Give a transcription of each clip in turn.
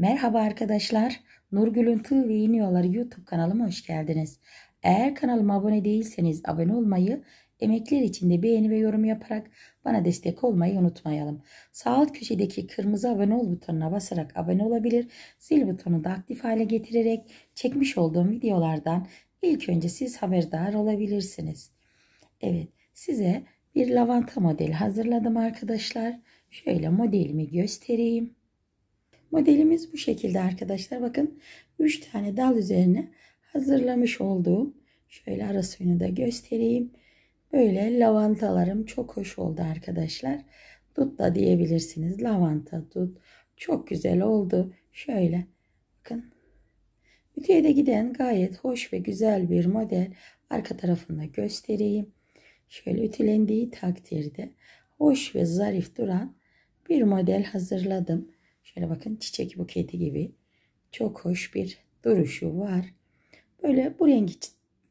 Merhaba arkadaşlar. Nurgül'ün Tığ ve İniyorlar YouTube kanalıma hoş geldiniz. Eğer kanalıma abone değilseniz abone olmayı, emekler içinde beğeni ve yorum yaparak bana destek olmayı unutmayalım. Sağ alt köşedeki kırmızı abone ol butonuna basarak abone olabilir, zil butonunu da aktif hale getirerek çekmiş olduğum videolardan ilk önce siz haberdar olabilirsiniz. Evet, size bir lavanta modeli hazırladım arkadaşlar. Şöyle modelimi göstereyim. Modelimiz bu şekilde arkadaşlar. Bakın 3 tane dal üzerine hazırlamış olduğum şöyle ara suyunu da göstereyim. Böyle lavantalarım çok hoş oldu arkadaşlar. Dut da diyebilirsiniz. Lavanta dut. Çok güzel oldu. Şöyle bakın. Ütüye de giden gayet hoş ve güzel bir model. Arka tarafında göstereyim. Şöyle ütülendiği takdirde hoş ve zarif duran bir model hazırladım. Şöyle bakın çiçek buketi gibi. Çok hoş bir duruşu var. Böyle bu rengi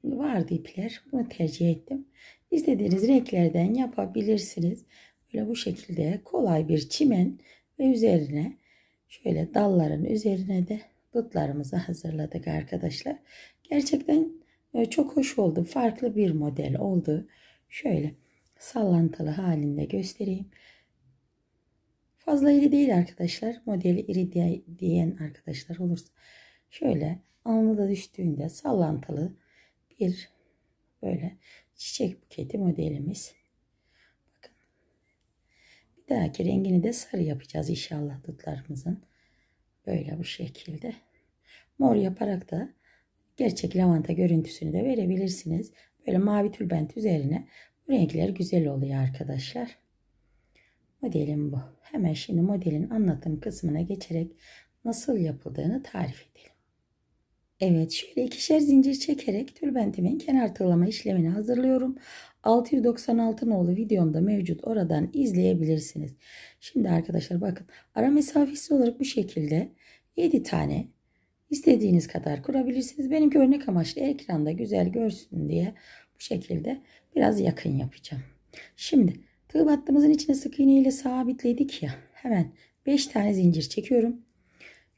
vardı ipler. Bunu tercih ettim. İstediğiniz renklerden yapabilirsiniz. Böyle bu şekilde kolay bir çimen ve üzerine şöyle dalların üzerine de dutlarımızı hazırladık arkadaşlar. Gerçekten e, çok hoş oldu. Farklı bir model oldu. Şöyle sallantılı halinde göstereyim. Fazla iri değil arkadaşlar. Modeli iri diyen arkadaşlar olursa. Şöyle alnı da düştüğünde sallantılı bir böyle çiçek buketi modelimiz. Bakın. Bir dahaki rengini de sarı yapacağız inşallah dutlarımızın. Böyle bu şekilde. Mor yaparak da gerçek lavanta görüntüsünü de verebilirsiniz. Böyle mavi tülbent üzerine bu renkler güzel oluyor arkadaşlar. Modelim bu. Hemen şimdi modelin anlatım kısmına geçerek nasıl yapıldığını tarif edelim. Evet şöyle ikişer zincir çekerek tülbentimin kenar tığlama işlemini hazırlıyorum. 696 nolu videomda mevcut oradan izleyebilirsiniz. Şimdi arkadaşlar bakın ara mesafesi olarak bu şekilde 7 tane istediğiniz kadar kurabilirsiniz. Benimki örnek amaçlı ekranda güzel görsün diye bu şekilde biraz yakın yapacağım. Şimdi Tığ battığımızın içine sık iğne ile sabitledik ya. Hemen 5 tane zincir çekiyorum.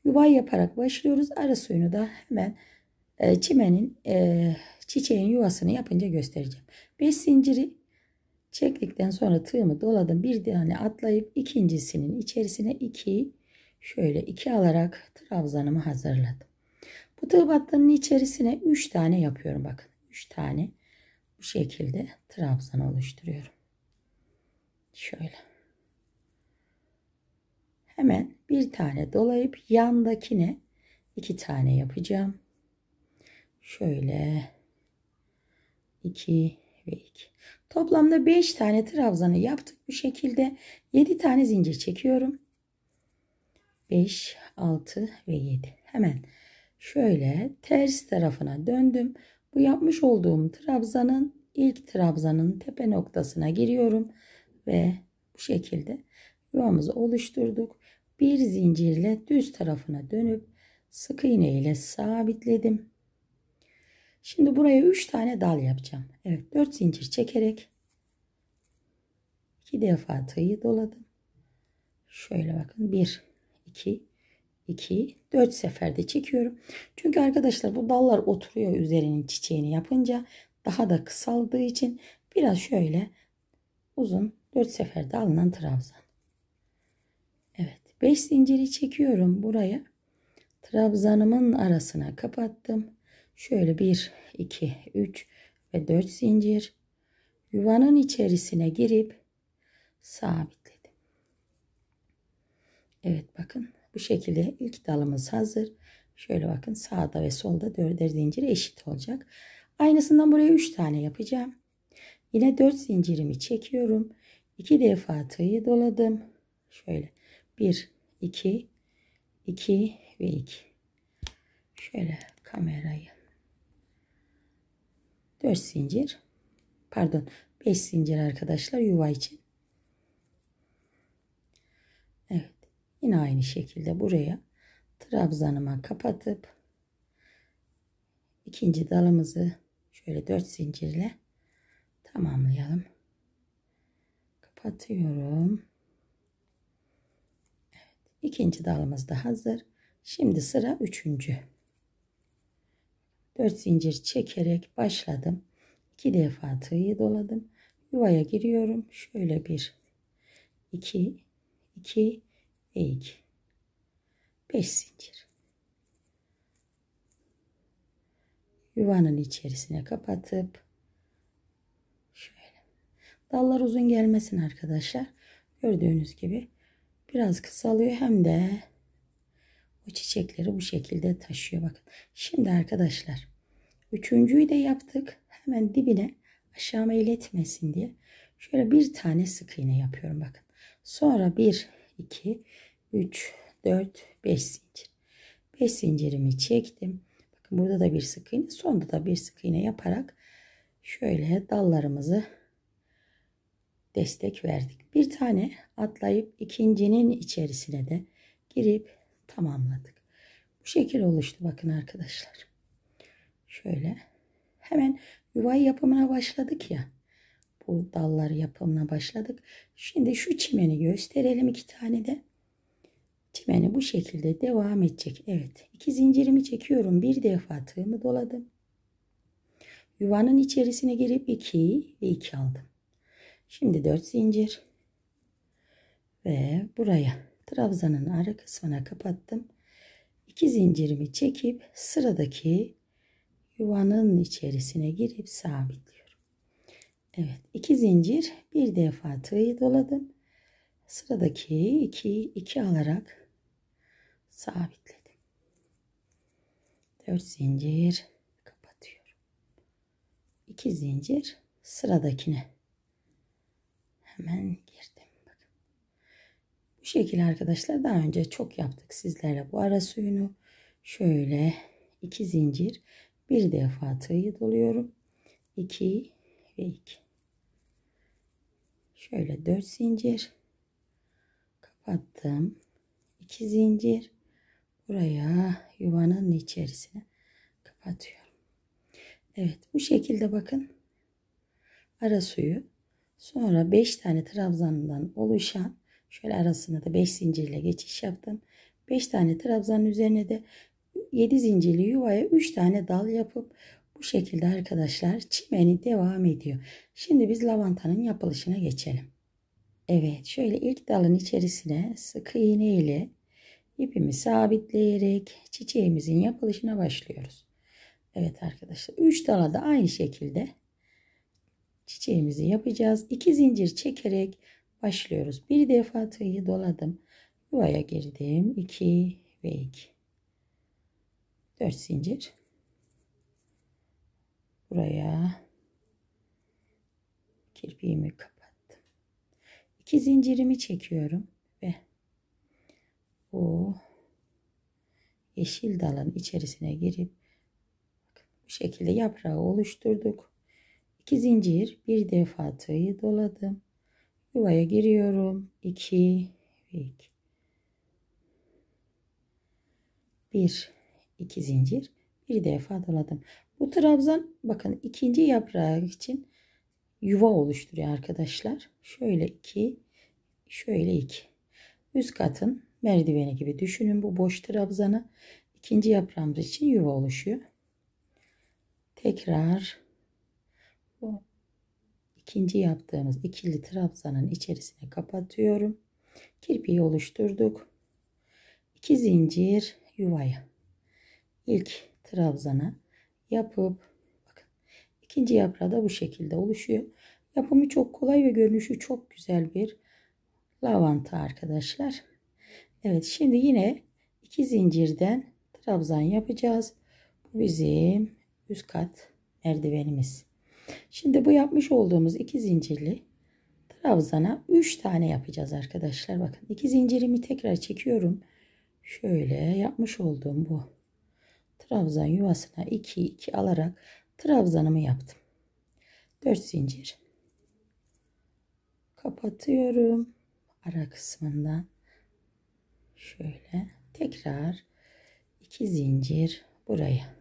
Yuvay yaparak başlıyoruz. Ara suyunu da hemen e, çimenin e, çiçeğin yuvasını yapınca göstereceğim. 5 zinciri çektikten sonra tığımı doladım. Bir tane atlayıp ikincisinin içerisine 2 iki, şöyle 2 alarak trabzanımı hazırladım. Bu tığ battığının içerisine 3 tane yapıyorum bakın. 3 tane bu şekilde trabzan oluşturuyorum. Şöyle. Hemen bir tane dolayıp yandakine iki tane yapacağım. Şöyle. 2 ve 2. Toplamda 5 tane trabzanı yaptık bu şekilde. 7 tane zincir çekiyorum. 5, 6 ve 7. Hemen şöyle ters tarafına döndüm. Bu yapmış olduğum trabzanın ilk trabzanın tepe noktasına giriyorum ve bu şekilde yuvamızı oluşturduk. Bir zincirle düz tarafına dönüp sık iğne ile sabitledim. Şimdi buraya 3 tane dal yapacağım. Evet 4 zincir çekerek 2 defa tığ'ı doladım. Şöyle bakın 1 2 2 4 seferde çekiyorum. Çünkü arkadaşlar bu dallar oturuyor üzerinin çiçeğini yapınca daha da kısaldığı için biraz şöyle uzun 4 seferde alınan trabzan. Evet 5 zinciri çekiyorum buraya. Trabzanımın arasına kapattım. Şöyle 1, 2, 3 ve 4 zincir yuvanın içerisine girip sabitledim. Evet bakın bu şekilde ilk dalımız hazır. Şöyle bakın sağda ve solda dörder zincir eşit olacak. Aynısından buraya 3 tane yapacağım. Yine 4 zincirimi çekiyorum. 2 defa tığı doladım. Şöyle 1, 2, 2 ve 2. Şöyle kamerayı 4 zincir pardon 5 zincir arkadaşlar yuva için. Evet yine aynı şekilde buraya trabzanıma kapatıp ikinci dalımızı şöyle 4 zincirle tamamlayalım kapatıyorum. Evet, ikinci dalımız da hazır. Şimdi sıra üçüncü. 4 zincir çekerek başladım. 2 defa tığı doladım. Yuvaya giriyorum. Şöyle bir 2 2 ve 2 5 zincir. Yuvanın içerisine kapatıp Dallar uzun gelmesin arkadaşlar. Gördüğünüz gibi biraz kısalıyor hem de bu çiçekleri bu şekilde taşıyor. Bakın şimdi arkadaşlar üçüncüyü de yaptık. Hemen dibine aşağı meyletmesin diye şöyle bir tane sık iğne yapıyorum bakın. Sonra 1, 2, 3, 4, 5 zincir. 5 zincirimi çektim. Bakın burada da bir sık iğne, sonda da bir sık iğne yaparak şöyle dallarımızı destek verdik. Bir tane atlayıp ikincinin içerisine de girip tamamladık. Bu şekil oluştu bakın arkadaşlar. Şöyle hemen yuvayı yapımına başladık ya. Bu dallar yapımına başladık. Şimdi şu çimeni gösterelim iki tane de. Çimeni bu şekilde devam edecek. Evet iki zincirimi çekiyorum. Bir defa tığımı doladım. Yuvanın içerisine girip 2 ve 2 aldım. Şimdi 4 zincir ve buraya trabzanın ara kısmına kapattım. 2 zincirimi çekip sıradaki yuvanın içerisine girip sabitliyorum. Evet 2 zincir bir defa tığı doladım. Sıradaki 2 2 alarak sabitledim. 4 zincir kapatıyorum. 2 zincir sıradakine Hemen girdim. Bakın. Bu şekilde arkadaşlar daha önce çok yaptık sizlerle bu ara suyunu. Şöyle iki zincir bir defa tığı doluyorum. 2 ve 2. Şöyle 4 zincir kapattım. 2 zincir buraya yuvanın içerisine kapatıyorum. Evet bu şekilde bakın ara suyu Sonra 5 tane trabzanından oluşan şöyle arasına da 5 zincirle geçiş yaptım. 5 tane trabzanın üzerine de 7 zincirli yuvaya 3 tane dal yapıp bu şekilde arkadaşlar çimeni devam ediyor. Şimdi biz lavantanın yapılışına geçelim. Evet şöyle ilk dalın içerisine sıkı iğne ile ipimi sabitleyerek çiçeğimizin yapılışına başlıyoruz. Evet arkadaşlar 3 dala da aynı şekilde çiçeğimizi yapacağız. İki zincir çekerek başlıyoruz. Bir defa tığı doladım. Yuvaya girdim. 2 ve 2. 4 zincir. Buraya kirpiğimi kapattım. 2 zincirimi çekiyorum ve bu yeşil dalın içerisine girip bu şekilde yaprağı oluşturduk. 2 zincir bir defa tığı doladım. Yuvaya giriyorum. 2 1 2 zincir bir defa doladım. Bu trabzan bakın ikinci yaprak için yuva oluşturuyor arkadaşlar. Şöyle 2 şöyle 2. Üst katın merdiveni gibi düşünün bu boş trabzanı. ikinci yaprağımız için yuva oluşuyor. Tekrar bu ikinci yaptığımız ikili trabzanın içerisine kapatıyorum. Kirpiği oluşturduk. İki zincir yuvaya. İlk trabzana yapıp bakın ikinci yaprağı da bu şekilde oluşuyor. Yapımı çok kolay ve görünüşü çok güzel bir lavanta arkadaşlar. Evet şimdi yine iki zincirden trabzan yapacağız. Bu bizim üst kat merdivenimiz. Şimdi bu yapmış olduğumuz iki zincirli trabzana 3 tane yapacağız arkadaşlar. Bakın iki zincirimi tekrar çekiyorum. Şöyle yapmış olduğum bu trabzan yuvasına 2 2 alarak trabzanımı yaptım. 4 zincir. Kapatıyorum. Ara kısmından şöyle tekrar 2 zincir buraya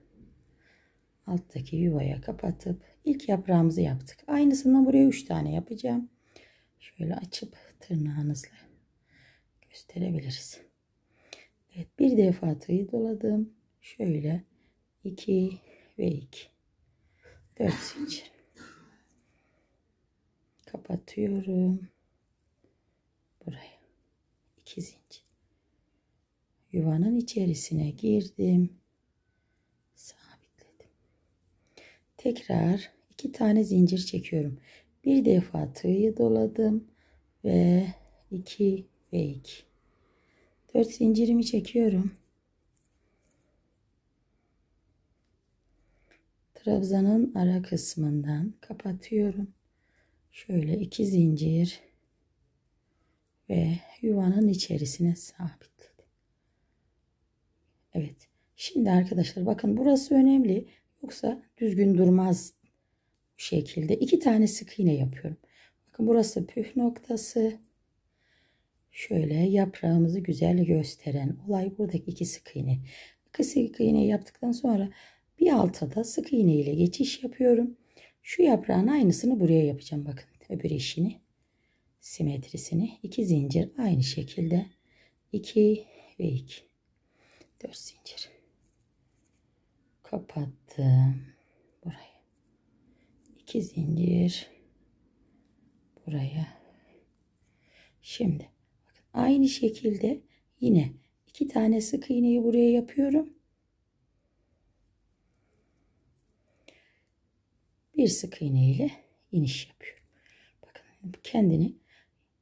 alttaki yuvaya kapatıp ilk yaprağımızı yaptık. Aynısından buraya 3 tane yapacağım. Şöyle açıp tırnağınızla gösterebiliriz. Evet bir defa tığı doladım. Şöyle 2 ve 2. 4 zincir. Kapatıyorum. Buraya. 2 zincir. Yuvanın içerisine girdim. Sabitledim. Tekrar 2 tane zincir çekiyorum. Bir defa tığı doladım ve 2 ve 2. 4 zincirimi çekiyorum. Trabzanın ara kısmından kapatıyorum. Şöyle 2 zincir ve yuvanın içerisine sabitledim. Evet. Şimdi arkadaşlar bakın burası önemli. Yoksa düzgün durmaz şekilde iki tane sık iğne yapıyorum. Bakın burası püf noktası. Şöyle yaprağımızı güzel gösteren olay buradaki iki sık iğne. İki sık iğne yaptıktan sonra bir alta da sık iğne ile geçiş yapıyorum. Şu yaprağın aynısını buraya yapacağım bakın. Öbür işini simetrisini iki zincir aynı şekilde 2 ve 2 4 zincir kapattım burayı 2 zincir buraya şimdi aynı şekilde yine iki tane sık iğneyi buraya yapıyorum bir sık iğne ile iniş yapıyorum bakın kendini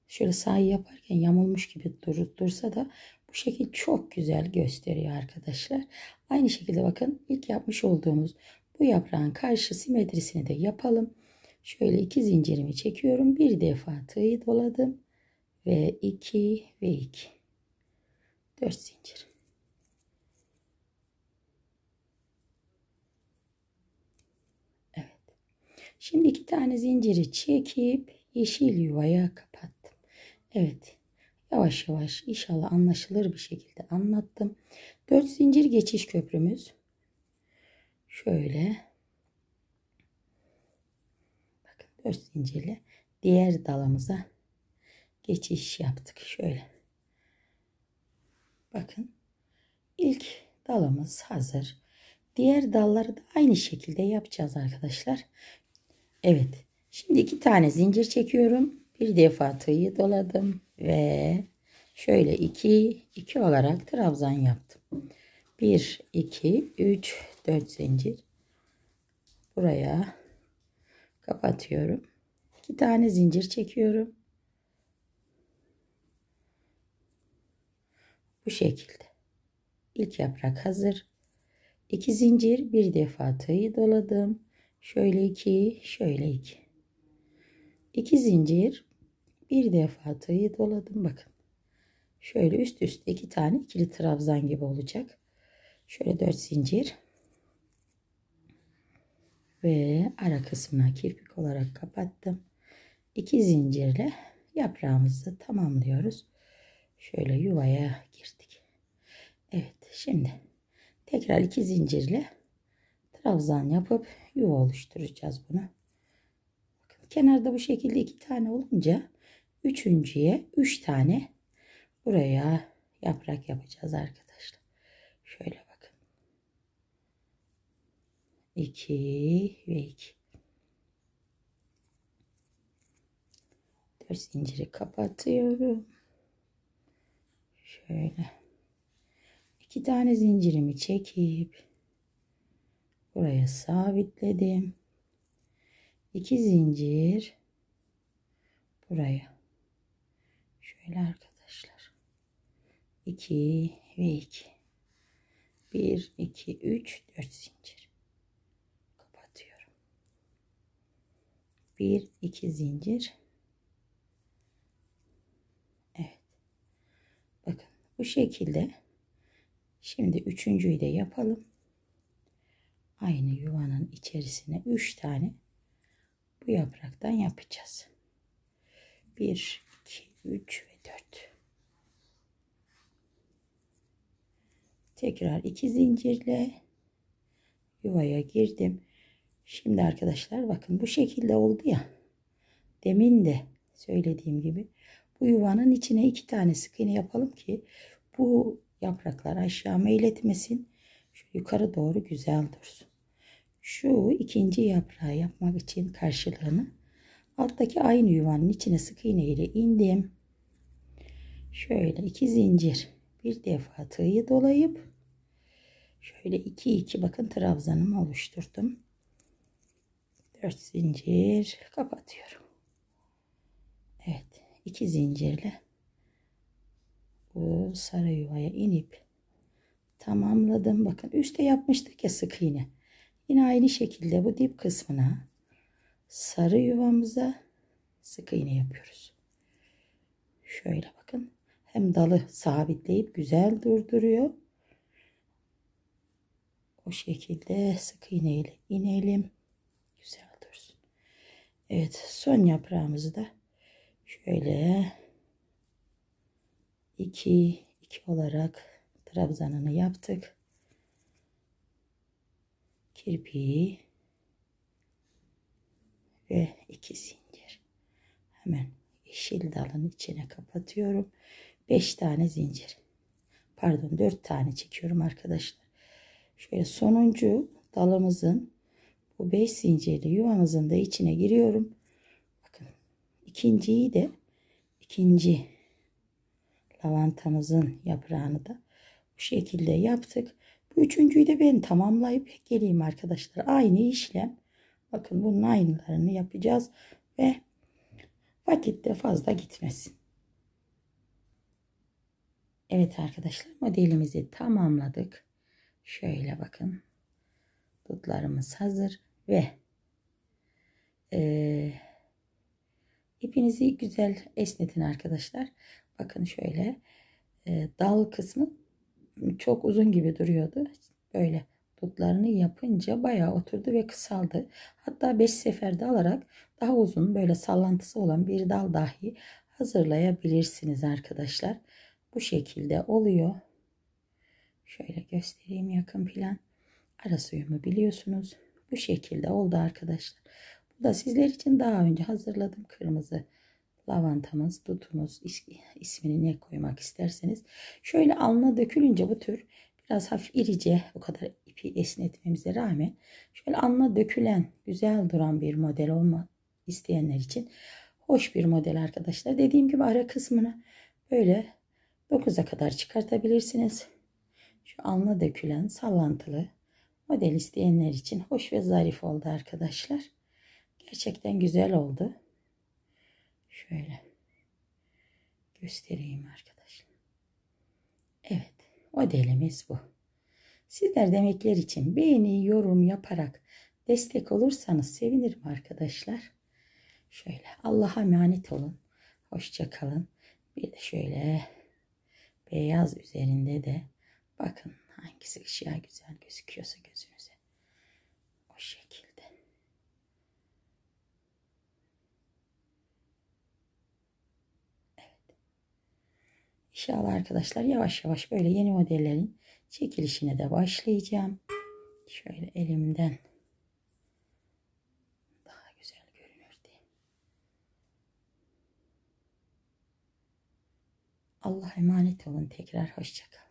şöyle sahi yaparken yamulmuş gibi dur, dursa da bu şekil çok güzel gösteriyor arkadaşlar. Aynı şekilde bakın ilk yapmış olduğumuz bu yaprağın karşı simetrisini de yapalım. Şöyle iki zincirimi çekiyorum. Bir defa tığı doladım. Ve iki ve iki, dört zincir. Evet. Şimdi iki tane zinciri çekip yeşil yuvaya kapattım. Evet. Yavaş yavaş inşallah anlaşılır bir şekilde anlattım. Dört zincir geçiş köprümüz şöyle bakın 4 zincirle diğer dalımıza geçiş yaptık şöyle bakın ilk dalımız hazır diğer dalları da aynı şekilde yapacağız arkadaşlar Evet şimdi iki tane zincir çekiyorum bir defa tığı doladım ve şöyle iki iki olarak trabzan yaptım 1 2 3 4 zincir buraya kapatıyorum. 2 tane zincir çekiyorum. Bu şekilde. İlk yaprak hazır. 2 zincir bir defa tığı doladım. Şöyle 2, şöyle 2. 2 zincir bir defa tığı doladım bakın. Şöyle üst üste iki tane ikili trabzan gibi olacak. Şöyle 4 zincir. Ve ara kısmına kirpik olarak kapattım. 2 zincirle yaprağımızı tamamlıyoruz. Şöyle yuvaya girdik. Evet şimdi tekrar 2 zincirle trabzan yapıp yuva oluşturacağız bunu. Bakın kenarda bu şekilde iki tane olunca üçüncüye 3 üç tane buraya yaprak yapacağız arkadaşlar. Şöyle 2 ve 2. Ters zinciri kapatıyorum. Şöyle. iki tane zincirimi çekip buraya sabitledim. 2 zincir buraya. Şöyle arkadaşlar. 2 ve 2. 1 2 3 4 zincir. 1 2 zincir Evet bakın bu şekilde şimdi üçüncüyü de yapalım aynı yuvanın içerisine 3 tane bu yapraktan yapacağız 1 2 3 ve 4 tekrar 2 zincirle yuvaya girdim Şimdi arkadaşlar bakın bu şekilde oldu ya. Demin de söylediğim gibi bu yuvanın içine iki tane sık iğne yapalım ki bu yapraklar aşağı meyletmesin. Şu yukarı doğru güzel dursun. Şu ikinci yaprağı yapmak için karşılığını alttaki aynı yuvanın içine sık iğne ile indim. Şöyle iki zincir bir defa tığı dolayıp şöyle iki iki bakın trabzanımı oluşturdum. 4 zincir kapatıyorum. Evet. 2 zincirle bu sarı yuvaya inip tamamladım. Bakın üstte yapmıştık ya sık iğne. Yine aynı şekilde bu dip kısmına sarı yuvamıza sık iğne yapıyoruz. Şöyle bakın. Hem dalı sabitleyip güzel durduruyor. O şekilde sık iğne ile inelim. Evet son yaprağımızı da şöyle iki iki olarak trabzanını yaptık. Kirpi ve iki zincir. Hemen yeşil dalın içine kapatıyorum. Beş tane zincir. Pardon dört tane çekiyorum arkadaşlar. Şöyle sonuncu dalımızın bu 5 zincirli yuvamızın da içine giriyorum. Bakın ikinciyi de ikinci lavantamızın yaprağını da bu şekilde yaptık. Bu üçüncüyü de ben tamamlayıp geleyim arkadaşlar. Aynı işlem. Bakın bunun aynılarını yapacağız ve vakit de fazla gitmesin. Evet arkadaşlar modelimizi tamamladık. Şöyle bakın. Dutlarımız hazır ve e, ipinizi güzel esnetin arkadaşlar. Bakın şöyle e, dal kısmı çok uzun gibi duruyordu. Böyle tutlarını yapınca bayağı oturdu ve kısaldı. Hatta 5 seferde alarak daha uzun böyle sallantısı olan bir dal dahi hazırlayabilirsiniz arkadaşlar. Bu şekilde oluyor. Şöyle göstereyim yakın plan. Ara suyumu biliyorsunuz. Bu şekilde oldu arkadaşlar. Bu da sizler için daha önce hazırladım kırmızı lavantamız, dutumuz ismini ne koymak isterseniz. Şöyle alnına dökülünce bu tür biraz hafif irice o kadar ipi esnetmemize rağmen şöyle alnına dökülen güzel duran bir model olma isteyenler için hoş bir model arkadaşlar. Dediğim gibi ara kısmını böyle 9'a kadar çıkartabilirsiniz. Şu alnına dökülen sallantılı Model isteyenler için hoş ve zarif oldu arkadaşlar. Gerçekten güzel oldu. Şöyle göstereyim arkadaşlar. Evet modelimiz bu. Sizler demekler için beğeni, yorum yaparak destek olursanız sevinirim arkadaşlar. Şöyle Allah'a emanet olun. Hoşça kalın. Bir de şöyle beyaz üzerinde de bakın Hangisi ışığa güzel gözüküyorsa gözünüze. O şekilde. Evet. İnşallah arkadaşlar yavaş yavaş böyle yeni modellerin çekilişine de başlayacağım. Şöyle elimden daha güzel görünür Allah emanet olun. Tekrar hoşçakalın.